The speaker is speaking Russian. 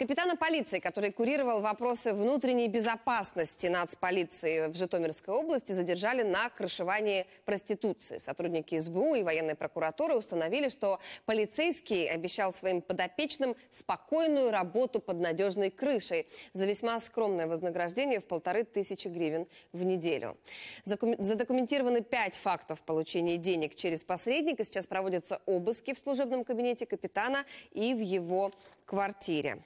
Капитана полиции, который курировал вопросы внутренней безопасности нацполиции в Житомирской области, задержали на крышевании проституции. Сотрудники СБУ и военной прокуратуры установили, что полицейский обещал своим подопечным спокойную работу под надежной крышей за весьма скромное вознаграждение в полторы тысячи гривен в неделю. Задокументированы пять фактов получения денег через посредника. Сейчас проводятся обыски в служебном кабинете капитана и в его квартире.